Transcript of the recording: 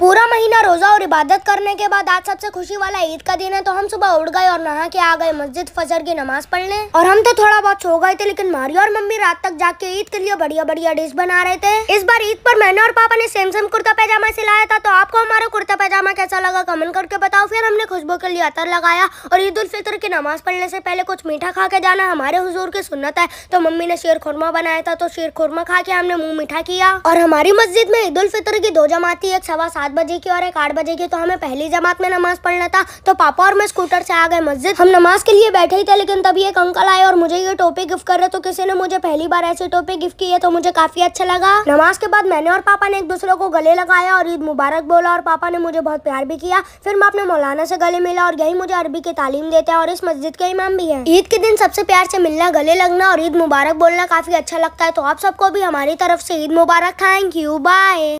पूरा महीना रोज़ा और इबादत करने के बाद आज सबसे खुशी वाला ईद का दिन है तो हम सुबह उठ गए और नहा के आ गए मस्जिद फजर की नमाज पढ़ने और हम तो थोड़ा बहुत सो गए थे लेकिन मारी और मम्मी रात तक जाके ईद के लिए बढ़िया बढ़िया डिश बना रहे थे इस बार ईद पर मैंने और पापा ने सेम सेम कुर्ता पैजामा सिलाया था तो आपको हमारा कुर्ता पैजामा कैसा लगा कमेंट करके बताओ फिर हमने खुशबू के लिए अतर लगाया और ईद उल फितर की नमाज पढ़ने से पहले कुछ मीठा खा के जाना हमारे हुजूर की सुन्नत है तो मम्मी ने शेर खुरमा बनाया था तो शेर खुरमा खा के हमने मुँह मीठा किया और हमारी मस्जिद में ईद उल फितर की दो जमाती एक सवा सात बजे की और एक आठ बजे की तो हमें पहली जमात में नमाज पढ़ना था तो पापा और मैं स्कूटर से आ गए मस्जिद हम नमाज के लिए बैठे ही थे लेकिन तभी एक अंकल आए और मुझे ये टोपी गिफ्ट कर रहे तो किसी ने मुझे पहली बार ऐसी टोपी गिफ्ट की है तो मुझे काफी अच्छा लगा नमाज के बाद मैंने और पापा ने एक दूसरे को गले लगाया और ईद मुबारक बोला और पापा ने मुझे बहुत प्यार भी किया फिर मैं अपने मौलाना से गले मिला और यही मुझे अरबी की तालीम देते हैं और इस मस्जिद के इमाम भी है ईद के दिन सबसे प्यार से मिलना गले लगना और ईद मुबारक बोलना काफी अच्छा लगता है तो आप सबको भी हमारी तरफ से ईद मुबारक थैंक यू बाय